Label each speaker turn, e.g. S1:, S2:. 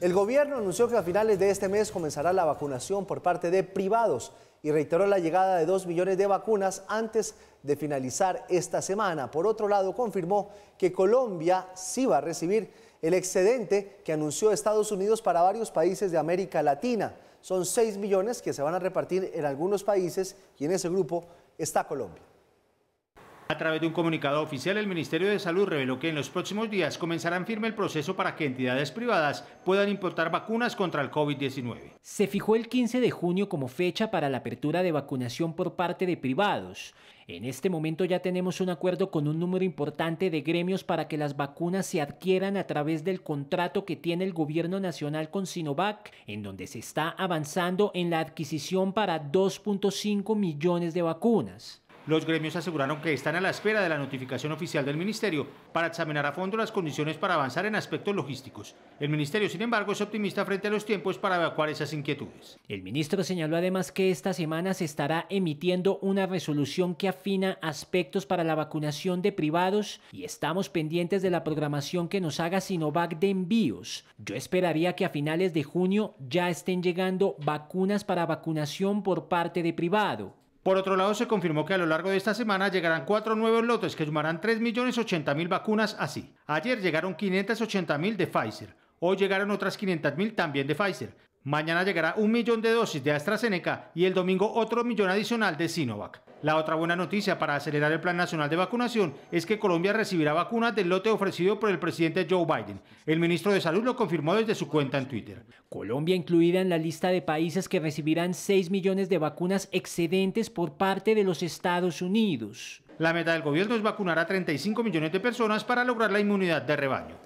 S1: El gobierno anunció que a finales de este mes comenzará la vacunación por parte de privados y reiteró la llegada de 2 millones de vacunas antes de finalizar esta semana. Por otro lado, confirmó que Colombia sí va a recibir el excedente que anunció Estados Unidos para varios países de América Latina. Son 6 millones que se van a repartir en algunos países y en ese grupo está Colombia.
S2: A través de un comunicado oficial, el Ministerio de Salud reveló que en los próximos días comenzarán firme el proceso para que entidades privadas
S3: puedan importar vacunas contra el COVID-19. Se fijó el 15 de junio como fecha para la apertura de vacunación por parte de privados. En este momento ya tenemos un acuerdo con un número importante de gremios para que las vacunas se adquieran a través del contrato que tiene el gobierno nacional con Sinovac, en donde se está avanzando en la adquisición para 2.5 millones de vacunas. Los gremios aseguraron que están a la espera de la notificación
S2: oficial del Ministerio para examinar a fondo las condiciones para avanzar en aspectos logísticos. El Ministerio, sin embargo, es optimista frente a los tiempos para evacuar esas inquietudes. El ministro
S3: señaló además que esta semana se estará emitiendo una resolución que afina aspectos para la vacunación de privados y estamos pendientes de la programación que nos haga Sinovac de envíos. Yo esperaría que a finales de junio ya estén llegando vacunas para vacunación por parte de privado. Por otro lado, se confirmó que a lo largo de esta semana llegarán cuatro nuevos lotes que sumarán
S2: 3.080.000 vacunas así. Ayer llegaron 580.000 de Pfizer, hoy llegaron otras 500.000 también de Pfizer, mañana llegará un millón de dosis de AstraZeneca y el domingo otro millón adicional de Sinovac. La otra buena noticia para acelerar el Plan Nacional de Vacunación es que Colombia recibirá vacunas del lote ofrecido por el presidente Joe Biden. El ministro de Salud lo confirmó desde su
S3: cuenta en Twitter. Colombia incluida en la lista de países que recibirán 6 millones de vacunas excedentes por parte de los Estados Unidos. La meta del gobierno es vacunar a 35
S2: millones de personas para lograr la inmunidad de rebaño.